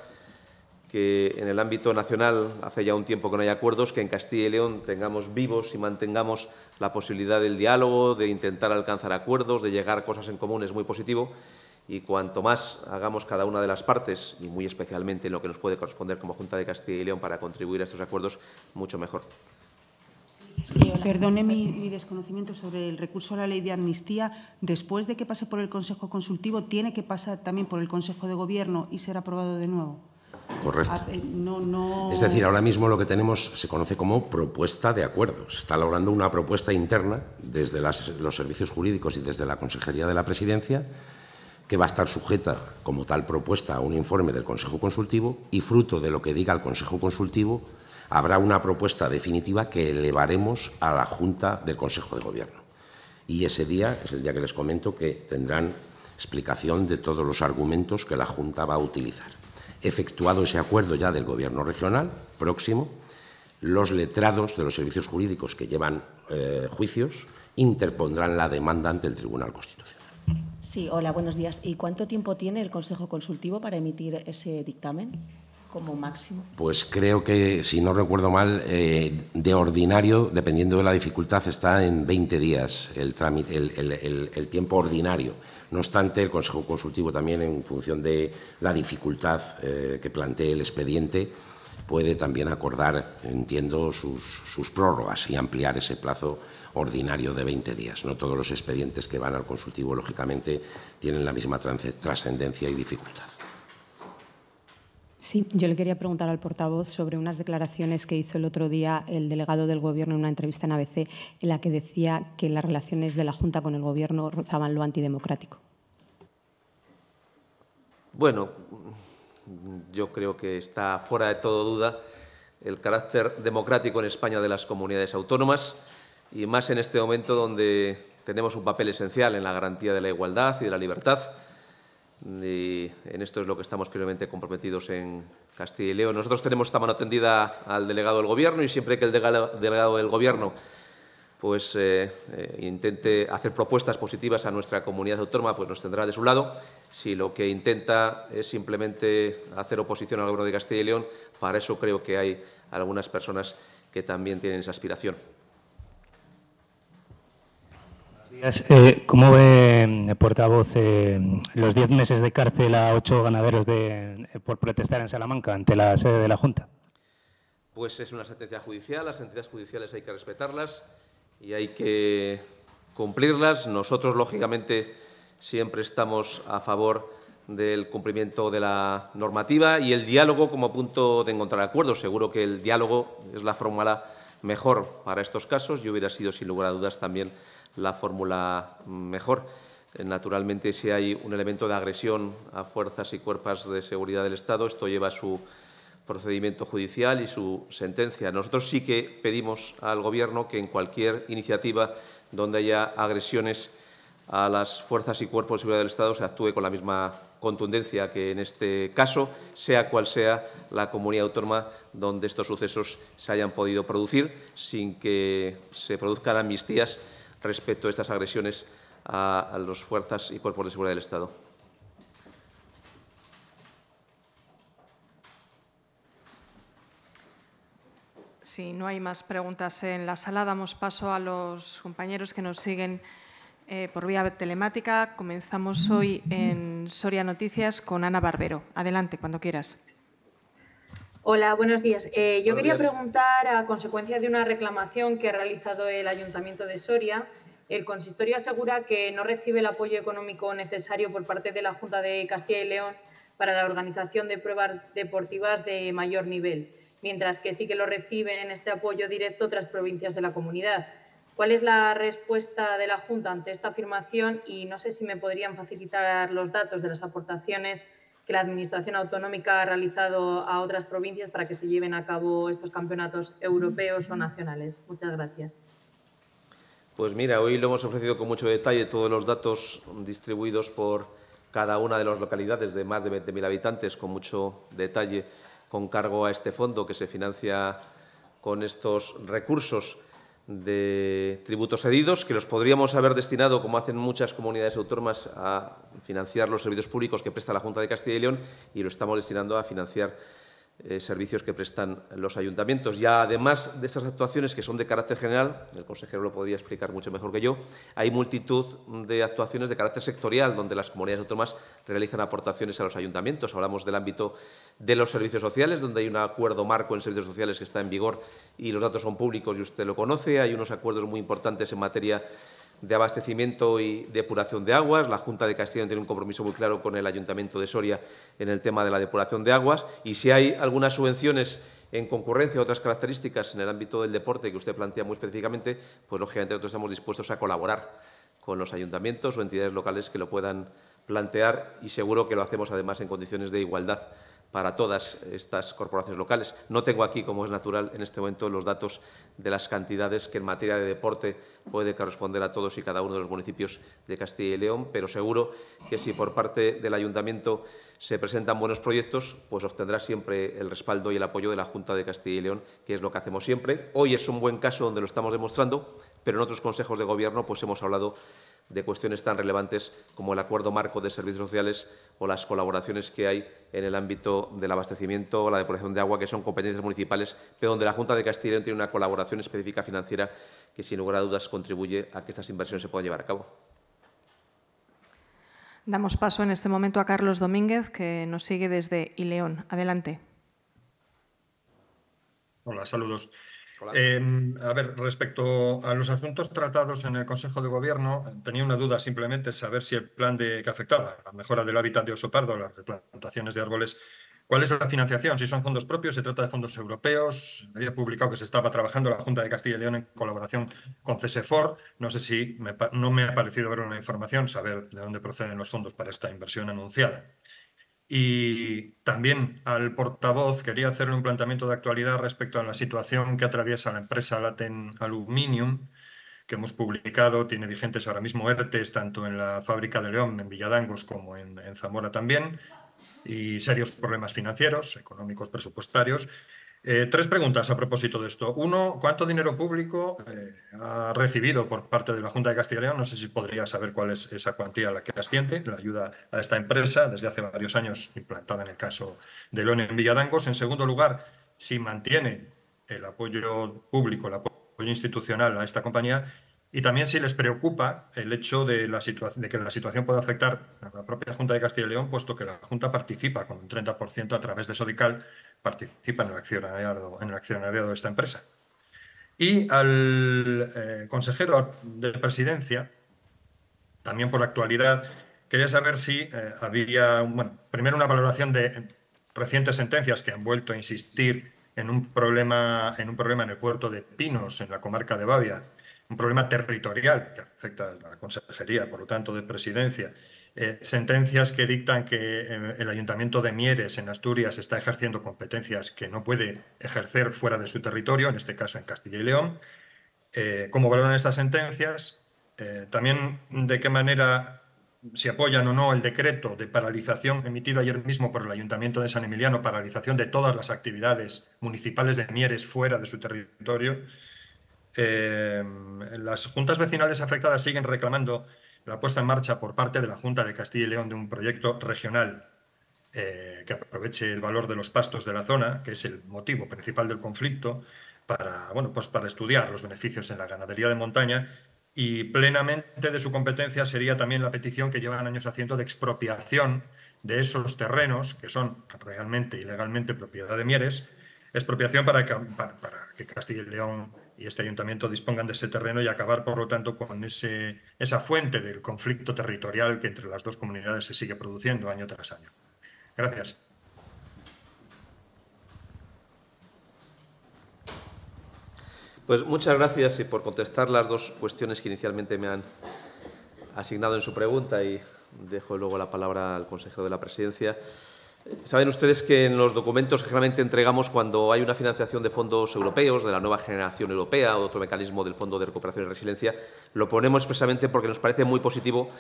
que en el ámbito nacional hace ya un tiempo que no hay acuerdos, que en Castilla y León tengamos vivos y mantengamos la posibilidad del diálogo, de intentar alcanzar acuerdos, de llegar a cosas en común es muy positivo y cuanto más hagamos cada una de las partes, y muy especialmente en lo que nos puede corresponder como Junta de Castilla y León para contribuir a estos acuerdos, mucho mejor.
Sí, Perdone mi, mi, desconocimiento sobre el recurso a la ley de amnistía. Después de que pase por el Consejo Consultivo, ¿tiene que pasar también por el Consejo de Gobierno y ser aprobado de nuevo? Correcto. Ah, eh,
es decir, ahora mismo lo que tenemos se conoce como propuesta de acuerdo. Se está elaborando una propuesta interna desde los servicios jurídicos y desde la Consejería de la Presidencia que va a estar sujeta como tal propuesta a un informe del Consejo Consultivo y fruto de lo que diga el Consejo Consultivo habrá una propuesta definitiva que elevaremos a la Junta del Consejo de Gobierno. Y ese día es el día que les comento que tendrán explicación de todos los argumentos que la Junta va a utilizar. Efectuado ese acuerdo ya del Gobierno regional próximo, los letrados de los servicios jurídicos que llevan eh, juicios interpondrán la demanda ante el Tribunal Constitucional.
Sí, hola, buenos días. ¿Y cuánto tiempo tiene el Consejo Consultivo para emitir ese dictamen? como máximo?
Pues creo que, si no recuerdo mal, eh, de ordinario, dependiendo de la dificultad, está en 20 días el, trámite, el tiempo ordinario. No obstante, el Consejo Consultivo también, en función de la dificultad eh, que plantee el expediente, puede también acordar, entiendo, sus, sus, prórrogas y ampliar ese plazo ordinario de 20 días. No todos los expedientes que van al consultivo, lógicamente, tienen la misma trascendencia y dificultad.
Sí, yo le quería preguntar al portavoz sobre unas declaraciones que hizo el otro día el delegado del Gobierno en una entrevista en ABC, en la que decía que las relaciones de la Junta con el Gobierno rozaban lo antidemocrático.
Bueno, yo creo que está fuera de todo duda el carácter democrático en España de las comunidades autónomas y más en este momento donde tenemos un papel esencial en la garantía de la igualdad y de la libertad y en esto es lo que estamos firmemente comprometidos en Castilla y León. Nosotros tenemos esta mano tendida al delegado del Gobierno y siempre que el delegado del Gobierno pues, eh, eh, intente hacer propuestas positivas a nuestra comunidad autónoma, pues nos tendrá de su lado. Si lo que intenta es simplemente hacer oposición al Gobierno de Castilla y León, para eso creo que hay algunas personas que también tienen esa aspiración.
Eh, ¿Cómo ve, eh, portavoz, eh, los 10 meses de cárcel a ocho ganaderos por protestar en Salamanca ante la sede de la Junta?
Pues es una sentencia judicial, las sentencias judiciales hay que respetarlas y hay que cumplirlas. Nosotros, lógicamente, siempre estamos a favor del cumplimiento de la normativa y el diálogo como punto de encontrar acuerdos. Seguro que el diálogo es la fórmula mejor para estos casos y hubiera sido, sin lugar a dudas, también la fórmula mejor. Eh, naturalmente, si hay un elemento de agresión a fuerzas y cuerpos de seguridad del Estado, esto lleva a su procedimiento judicial y su sentencia. Nosotros sí que pedimos al Gobierno que en cualquier iniciativa donde haya agresiones a las fuerzas y cuerpos de seguridad del Estado se actúe con la misma contundencia que en este caso, sea cual sea la comunidad autónoma donde estos sucesos se hayan podido producir, sin que se produzcan amnistías respecto a estas agresiones a, las fuerzas y cuerpos de seguridad del Estado.
Si no hay más preguntas en la sala, damos paso a los compañeros que nos siguen eh, por vía telemática. Comenzamos hoy en Soria Noticias con Ana Barbero. Adelante, cuando quieras. Hola, buenos días. Eh, yo quería preguntar, a consecuencia de una reclamación que ha realizado el Ayuntamiento de Soria, el consistorio asegura que no recibe el apoyo económico necesario por parte de la Junta de Castilla y León para la organización de pruebas deportivas de mayor nivel, mientras que sí que lo reciben este apoyo directo otras provincias de la comunidad. ¿Cuál es la respuesta de la Junta ante esta afirmación? Y no sé si me podrían facilitar los datos de las aportaciones que la Administración Autonómica ha realizado a otras provincias para que se lleven a cabo estos campeonatos europeos o nacionales. Muchas gracias.
Pues mira, hoy lo hemos ofrecido con mucho detalle todos los datos distribuidos por cada una de las localidades de más de 20.000 habitantes, con mucho detalle con cargo a este fondo que se financia con estos recursos de tributos cedidos, que los podríamos haber destinado, como hacen muchas comunidades autónomas, a financiar los servicios públicos que presta la Junta de Castilla y León y lo estamos destinando a financiar eh, servicios que prestan los ayuntamientos. Y además de esas actuaciones que son de carácter general, el consejero lo podría explicar mucho mejor que yo, hay multitud de actuaciones de carácter sectorial donde las comunidades autónomas realizan aportaciones a los ayuntamientos. Hablamos del ámbito de los servicios sociales, donde hay un acuerdo marco en servicios sociales que está en vigor y los datos son públicos y usted lo conoce. Hay unos acuerdos muy importantes en materia de abastecimiento y depuración de aguas. La Junta de Castilla tiene un compromiso muy claro con el Ayuntamiento de Soria en el tema de la depuración de aguas. Y si hay algunas subvenciones en concurrencia otras características en el ámbito del deporte que usted plantea muy específicamente, pues lógicamente nosotros estamos dispuestos a colaborar con los ayuntamientos o entidades locales que lo puedan plantear y seguro que lo hacemos además en condiciones de igualdad para todas estas corporaciones locales. No tengo aquí, como es natural, en este momento los datos de las cantidades que en materia de deporte puede corresponder a todos y cada uno de los municipios de Castilla y León, pero seguro que si por parte del Ayuntamiento se presentan buenos proyectos, pues obtendrá siempre el respaldo y el apoyo de la Junta de Castilla y León, que es lo que hacemos siempre. Hoy es un buen caso donde lo estamos demostrando, pero en otros consejos de Gobierno pues hemos hablado de cuestiones tan relevantes como el acuerdo marco de servicios sociales o las colaboraciones que hay en el ámbito del abastecimiento o la depuración de agua, que son competencias municipales, pero donde la Junta de Castilla y León tiene una colaboración específica financiera que, sin lugar a dudas, contribuye a que estas inversiones se puedan llevar a cabo.
Damos paso en este momento a Carlos Domínguez, que nos sigue desde Ileón. Adelante.
Hola, saludos. Em, a ver, respecto a los asuntos tratados en el Consejo de Gobierno, tenía una duda simplemente saber si el plan de, que afectaba la mejora del hábitat de Osopardo, las replantaciones de árboles, ¿cuál es la financiación? Si son fondos propios, se trata de fondos europeos. Había publicado que se estaba trabajando la Junta de Castilla y León en colaboración con Cesefor No sé si no me ha parecido ver una información, saber de dónde proceden los fondos para esta inversión anunciada. Y también al portavoz quería hacerle un planteamiento de actualidad respecto a la situación que atraviesa la empresa Latin Aluminium, que hemos publicado. Tiene vigentes ahora mismo ERTES tanto en la fábrica de León, en Villadangos, como en, en Zamora también, y serios problemas financieros, económicos, presupuestarios. Eh, tres preguntas a propósito de esto. Uno, ¿cuánto dinero público eh, ha recibido por parte de la Junta de Castilla y León? No sé si podría saber cuál es esa cuantía a la que asciende, la ayuda a esta empresa desde hace varios años implantada en el caso de León en Villadangos. En segundo lugar, si mantiene el apoyo público, el apoyo institucional a esta compañía y también si les preocupa el hecho de, la de que la situación pueda afectar a la propia Junta de Castilla y León, puesto que la Junta participa con un 30% a través de Sodical participa en el accionariado, en el accionariado de esta empresa. Y al eh, consejero de presidencia, también por la actualidad, quería saber si eh, había, bueno, primero una valoración de recientes sentencias que han vuelto a insistir en un problema en, un problema en el puerto de Pinos, en la comarca de Bavia, un problema territorial que afecta a la consejería, por lo tanto, de presidencia, eh, sentencias que dictan que eh, el Ayuntamiento de Mieres, en Asturias, está ejerciendo competencias que no puede ejercer fuera de su territorio, en este caso en Castilla y León. Eh, ¿Cómo valoran estas sentencias? también de qué manera se apoyan o no el decreto de paralización emitido ayer mismo por el Ayuntamiento de San Emiliano, paralización de todas las actividades municipales de Mieres fuera de su territorio. las juntas vecinales afectadas siguen reclamando la puesta en marcha por parte de la Junta de Castilla y León de un proyecto regional eh, que aproveche el valor de los pastos de la zona, que es el motivo principal del conflicto, para, bueno, pues para estudiar los beneficios en la ganadería de montaña y plenamente de su competencia sería también la petición que llevan años haciendo de expropiación de esos terrenos que son realmente ilegalmente propiedad de Mieres, expropiación para, para que Castilla y León y este ayuntamiento dispongan de ese terreno y acabar, por lo tanto, con esa fuente del conflicto territorial que entre las dos comunidades se sigue produciendo año tras año. Gracias.
Pues muchas gracias y por contestar las dos cuestiones que inicialmente me han asignado en su pregunta y dejo luego la palabra al consejero de la presidencia. Saben ustedes que en los documentos que generalmente entregamos cuando hay una financiación de fondos europeos, de la nueva generación europea o otro mecanismo del Fondo de Recuperación y Resiliencia, lo ponemos expresamente porque nos parece muy positivo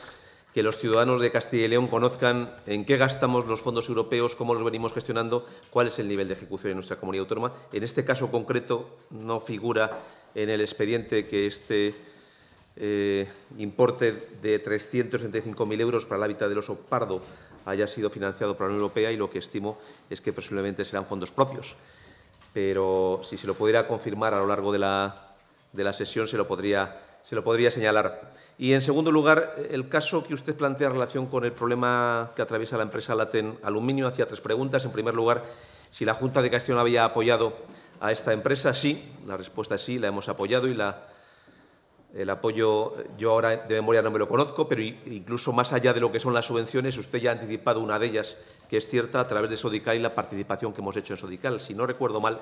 que los ciudadanos de Castilla y León conozcan en qué gastamos los fondos europeos, cómo los venimos gestionando, cuál es el nivel de ejecución en nuestra comunidad autónoma. En este caso concreto no figura en el expediente que este eh, importe de 365.000 euros para el hábitat del oso pardo haya sido financiado por la Unión Europea y lo que estimo es que posiblemente serán fondos propios. Pero si se lo pudiera confirmar a lo largo de la, sesión, se lo, podría, se lo podría señalar. Y, en segundo lugar, el caso que usted plantea en relación con el problema que atraviesa la empresa Laten Aluminio, hacía tres preguntas. En primer lugar, si la Junta de Castilla había apoyado a esta empresa. Sí, la respuesta es sí, la hemos apoyado y la el apoyo, yo ahora de memoria no me lo conozco, pero incluso más allá de lo que son las subvenciones, usted ya ha anticipado una de ellas, que es cierta, a través de Sodical y la participación que hemos hecho en Sodical. Si no recuerdo mal,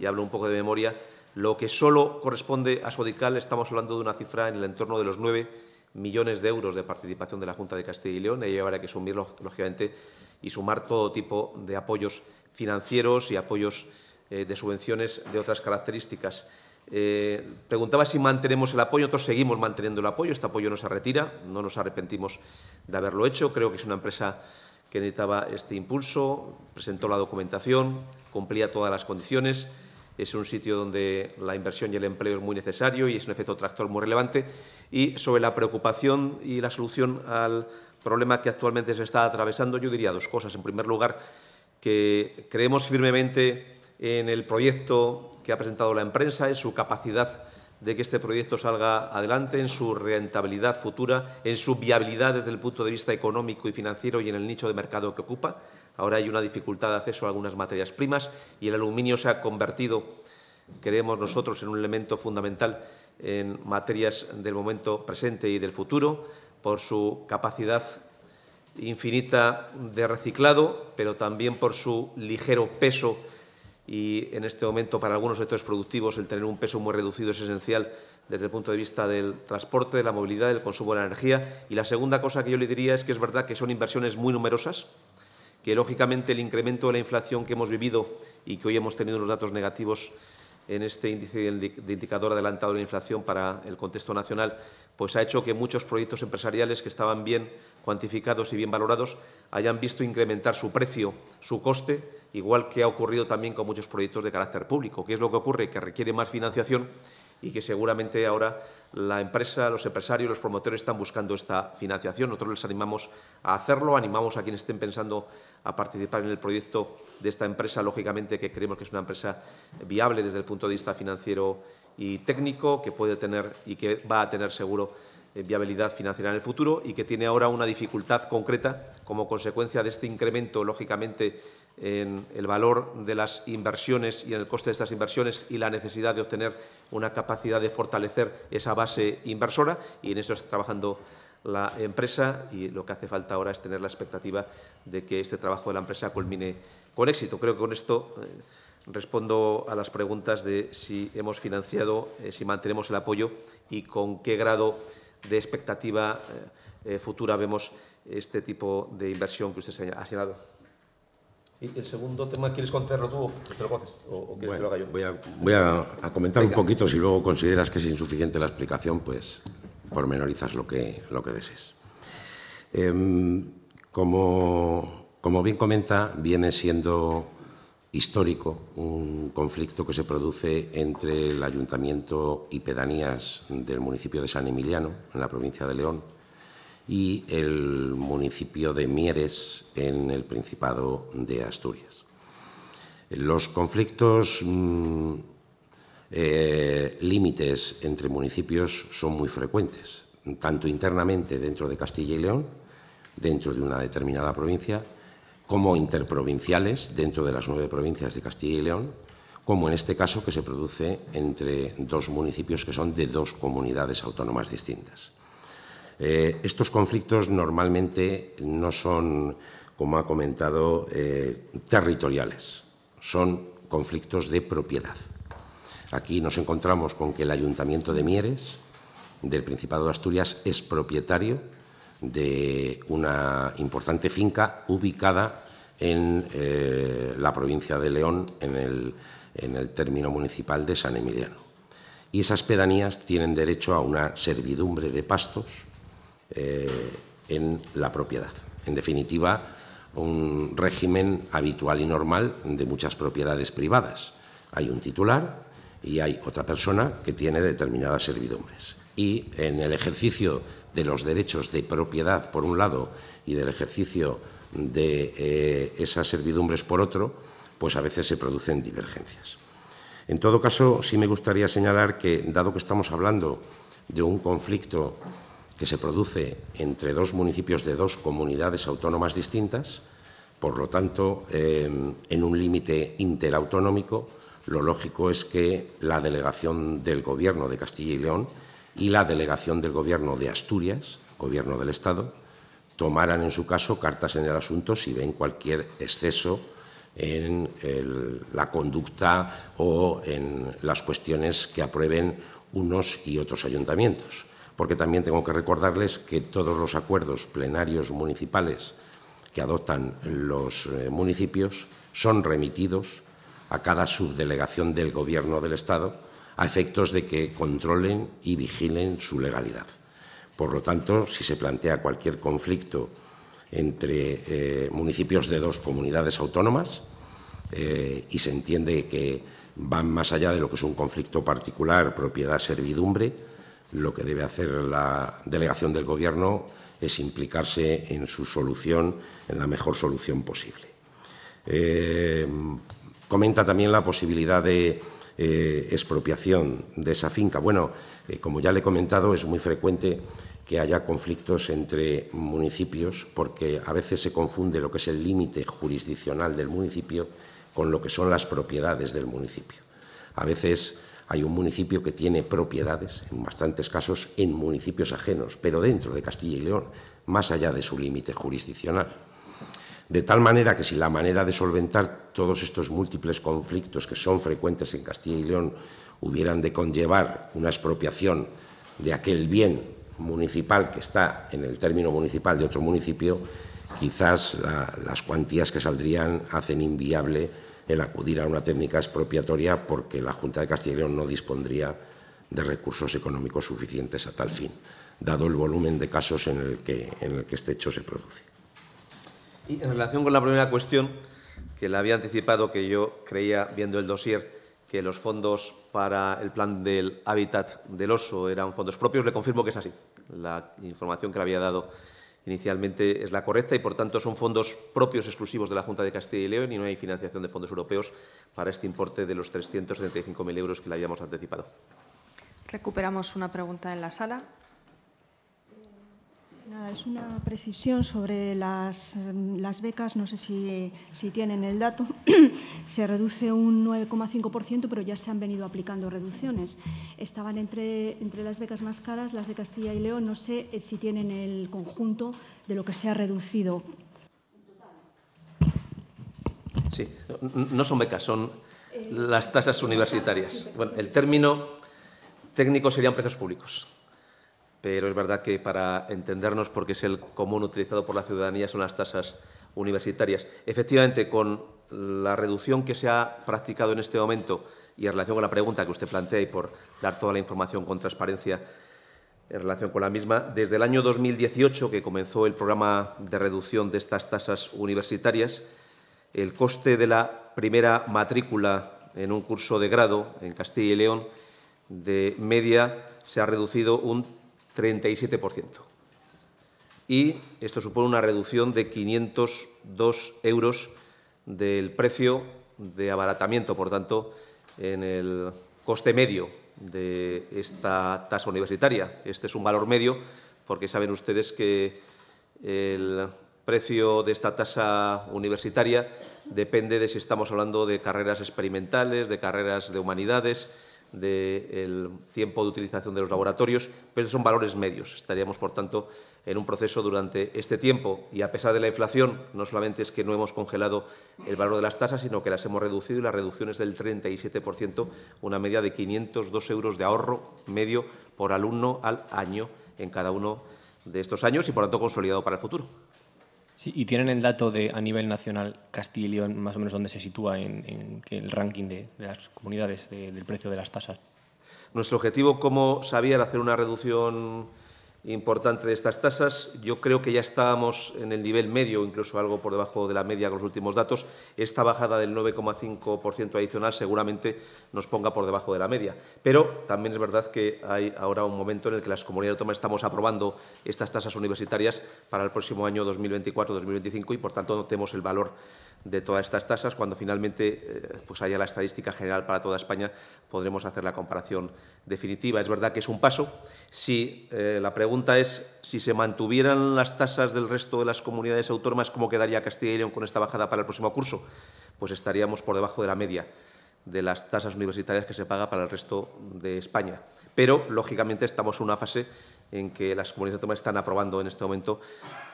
y hablo un poco de memoria, lo que solo corresponde a Sodical, estamos hablando de una cifra en el entorno de los 9 millones de euros de participación de la Junta de Castilla y León, y habrá que sumirlo, lógicamente, y sumar todo tipo de apoyos financieros y apoyos eh, de subvenciones de otras características. Eh, preguntaba si mantenemos el apoyo, nosotros seguimos manteniendo el apoyo, este apoyo no se retira, no nos arrepentimos de haberlo hecho, creo que es una empresa que necesitaba este impulso, presentó la documentación, cumplía todas las condiciones, es un sitio donde la inversión y el empleo es muy necesario y es un efecto tractor muy relevante, y sobre la preocupación y la solución al problema que actualmente se está atravesando, yo diría dos cosas. En primer lugar, que creemos firmemente en el proyecto que ha presentado la empresa, en su capacidad de que este proyecto salga adelante, en su rentabilidad futura, en su viabilidad desde el punto de vista económico y financiero y en el nicho de mercado que ocupa. Ahora hay una dificultad de acceso a algunas materias primas y el aluminio se ha convertido, creemos nosotros, en un elemento fundamental en materias del momento presente y del futuro, por su capacidad infinita de reciclado, pero también por su ligero peso y en este momento para algunos sectores productivos el tener un peso muy reducido es esencial desde el punto de vista del transporte, de la movilidad, del consumo de la energía. Y la segunda cosa que yo le diría es que es verdad que son inversiones muy numerosas, que lógicamente el incremento de la inflación que hemos vivido y que hoy hemos tenido unos datos negativos en este índice de indicador adelantado de la inflación para el contexto nacional, pues ha hecho que muchos proyectos empresariales que estaban bien cuantificados y bien valorados hayan visto incrementar su precio, su coste, igual que ha ocurrido también con muchos proyectos de carácter público. ¿Qué es lo que ocurre? Que requiere más financiación y que seguramente ahora la empresa, los empresarios, los promotores están buscando esta financiación. Nosotros les animamos a hacerlo, animamos a quienes estén pensando a participar en el proyecto de esta empresa, lógicamente que creemos que es una empresa viable desde el punto de vista financiero y técnico, que puede tener y que va a tener seguro eh, viabilidad financiera en el futuro y que tiene ahora una dificultad concreta como consecuencia de este incremento, lógicamente, en el valor de las inversiones y en el coste de estas inversiones y la necesidad de obtener una capacidad de fortalecer esa base inversora y en eso está trabajando la empresa y lo que hace falta ahora es tener la expectativa de que este trabajo de la empresa culmine con éxito. Creo que con esto eh, respondo a las preguntas de si hemos financiado, eh, si mantenemos el apoyo y con qué grado de expectativa eh, futura vemos este tipo de inversión que usted ha señalado. ¿Y el segundo tema quieres contarlo tú o, lo
haga yo? Voy a, comentar un poquito, si luego consideras que es insuficiente la explicación, pues pormenorizas lo que, lo que desees. Em, como, bien comenta, viene siendo histórico un conflicto que se produce entre el ayuntamiento y pedanías del municipio de San Emiliano, en la provincia de León, y el municipio de Mieres, en el Principado de Asturias. Los conflictos mm, eh, límites entre municipios son muy frecuentes, tanto internamente dentro de Castilla y León, dentro de una determinada provincia, como interprovinciales dentro de las nueve provincias de Castilla y León, como en este caso que se produce entre dos municipios que son de dos comunidades autónomas distintas. Eh, estos conflictos normalmente no son, como ha comentado, eh, territoriales, son conflictos de propiedad. Aquí nos encontramos con que el Ayuntamiento de Mieres, del Principado de Asturias, es propietario de una importante finca ubicada en eh, la provincia de León, en el, término municipal de San Emiliano. Y esas pedanías tienen derecho a una servidumbre de pastos eh, en la propiedad. En definitiva, un régimen habitual y normal de muchas propiedades privadas. Hay un titular y hay otra persona que tiene determinadas servidumbres. Y en el ejercicio de los derechos de propiedad, por un lado, y del ejercicio de eh, esas servidumbres por otro, pues a veces se producen divergencias. En todo caso, sí me gustaría señalar que, dado que estamos hablando de un conflicto que se produce entre dos municipios de dos comunidades autónomas distintas, por lo tanto, eh, en un límite interautonómico, lo lógico es que la delegación del Gobierno de Castilla y León y la delegación del Gobierno de Asturias, Gobierno del Estado, tomaran en su caso cartas en el asunto si ven cualquier exceso en la conducta o en las cuestiones que aprueben unos y otros ayuntamientos. Porque también tengo que recordarles que todos los acuerdos plenarios municipales que adoptan los eh, municipios son remitidos a cada subdelegación del Gobierno del Estado a efectos de que controlen y vigilen su legalidad. Por lo tanto, si se plantea cualquier conflicto entre eh, municipios de dos comunidades autónomas eh, y se entiende que van más allá de lo que es un conflicto particular, propiedad, servidumbre, lo que debe hacer la delegación del Gobierno es implicarse en su solución, en la mejor solución posible. Eh, Comenta también la posibilidad de eh, expropiación de esa finca. Bueno, eh, como ya le he comentado, es muy frecuente que haya conflictos entre municipios porque a veces se confunde lo que es el límite jurisdiccional del municipio con lo que son las propiedades del municipio. A veces hay un municipio que tiene propiedades, en bastantes casos en municipios ajenos, pero dentro de Castilla y León, más allá de su límite jurisdiccional. De tal manera que si la manera de solventar todos estos múltiples conflictos que son frecuentes en Castilla y León hubieran de conllevar una expropiación de aquel bien municipal que está en el término municipal de otro municipio, quizás las cuantías que saldrían hacen inviable el acudir a una técnica expropiatoria porque la Junta de Castilla y León no dispondría de recursos económicos suficientes a tal fin, dado el volumen de casos en el que este hecho se produce
en relación con la primera cuestión, que la había anticipado que yo creía, viendo el dossier, que los fondos para el plan del hábitat del oso eran fondos propios, le confirmo que es así. La información que le había dado inicialmente es la correcta y, por tanto, son fondos propios exclusivos de la Junta de Castilla y León y no hay financiación de fondos europeos para este importe de los 375.000 euros que le habíamos anticipado.
Recuperamos una pregunta en la sala es una precisión sobre las, becas, no sé si, tienen el dato. Se reduce un 9,5%, pero ya se han venido aplicando reducciones. Estaban entre, entre las becas más caras, las de Castilla y León, no sé eh, si tienen el conjunto de lo que se ha reducido.
Sí, no, son becas, son eh, las tasas universitarias. Bueno, el término técnico serían precios públicos pero es verdad que para entendernos, porque es el común utilizado por la ciudadanía, son las tasas universitarias. Efectivamente, con la reducción que se ha practicado en este momento y en relación con la pregunta que usted plantea y por dar toda la información con transparencia en relación con la misma, desde el año 2018 que comenzó el programa de reducción de estas tasas universitarias, el coste de la primera matrícula en un curso de grado en Castilla y León de media se ha reducido un 37%. Y esto supone una reducción de 502 euros del precio de abaratamiento, por tanto, en el coste medio de esta tasa universitaria. Este es un valor medio porque saben ustedes que el precio de esta tasa universitaria depende de si estamos hablando de carreras experimentales, de carreras de humanidades, del tiempo de utilización de los laboratorios, pero esos son valores medios. Estaríamos, por tanto, en un proceso durante este tiempo y, a pesar de la inflación, no solamente es que no hemos congelado el valor de las tasas, sino que las hemos reducido y la reducción es del 37%, una media de 502 euros de ahorro medio por alumno al año en cada uno de estos años y, por tanto, consolidado para el futuro
y tienen el dato de a nivel nacional Castilla y León, más o menos dónde se sitúa en, el ranking de, las comunidades del precio de las tasas.
Nuestro objetivo, como sabía, era hacer una reducción importante de estas tasas. Yo creo que ya estábamos en el nivel medio, incluso algo por debajo de la media con los últimos datos. Esta bajada del 9,5% adicional seguramente nos ponga por debajo de la media. Pero también es verdad que hay ahora un momento en el que las comunidades autónomas estamos aprobando estas tasas universitarias para el próximo año 2024-2025 y, por tanto, notemos el valor de todas estas tasas. Cuando finalmente eh, pues haya la estadística general para toda España, podremos hacer la comparación definitiva. Es verdad que es un paso. Si eh, la pregunta es si se mantuvieran las tasas del resto de las comunidades autónomas, ¿cómo quedaría Castilla y León con esta bajada para el próximo curso? Pues estaríamos por debajo de la media de las tasas universitarias que se paga para el resto de España. Pero, lógicamente, estamos en una fase en que las comunidades autónomas están aprobando en este momento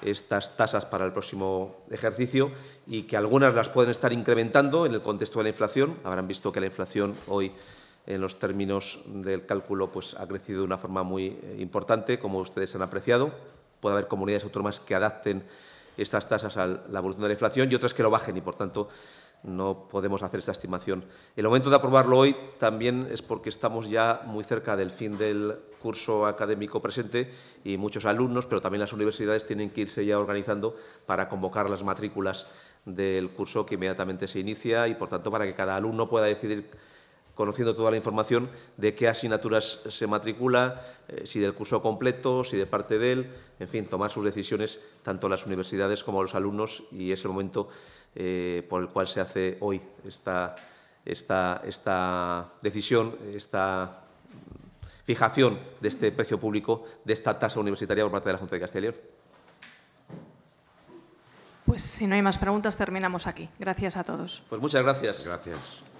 estas tasas para el próximo ejercicio y que algunas las pueden estar incrementando en el contexto de la inflación. Habrán visto que la inflación hoy en los términos del cálculo pues, ha crecido de una forma muy eh, importante, como ustedes han apreciado. Puede haber comunidades autónomas que adapten estas tasas a la evolución de la inflación y otras que lo bajen y, por tanto, no podemos hacer esa estimación. El momento de aprobarlo hoy también es porque estamos ya muy cerca del fin del curso académico presente y muchos alumnos, pero también las universidades tienen que irse ya organizando para convocar las matrículas del curso que inmediatamente se inicia y, por tanto, para que cada alumno pueda decidir conociendo toda la información de qué asignaturas se matricula, eh, si del curso completo, si de parte de él, en fin, tomar sus decisiones tanto las universidades como los alumnos y es el momento eh, por el cual se hace hoy esta, esta, esta decisión, esta fijación de este precio público, de esta tasa universitaria por parte de la Junta de Castilla
Pues si no hay más preguntas, terminamos aquí. Gracias a todos.
Pues muchas gracias. Gracias.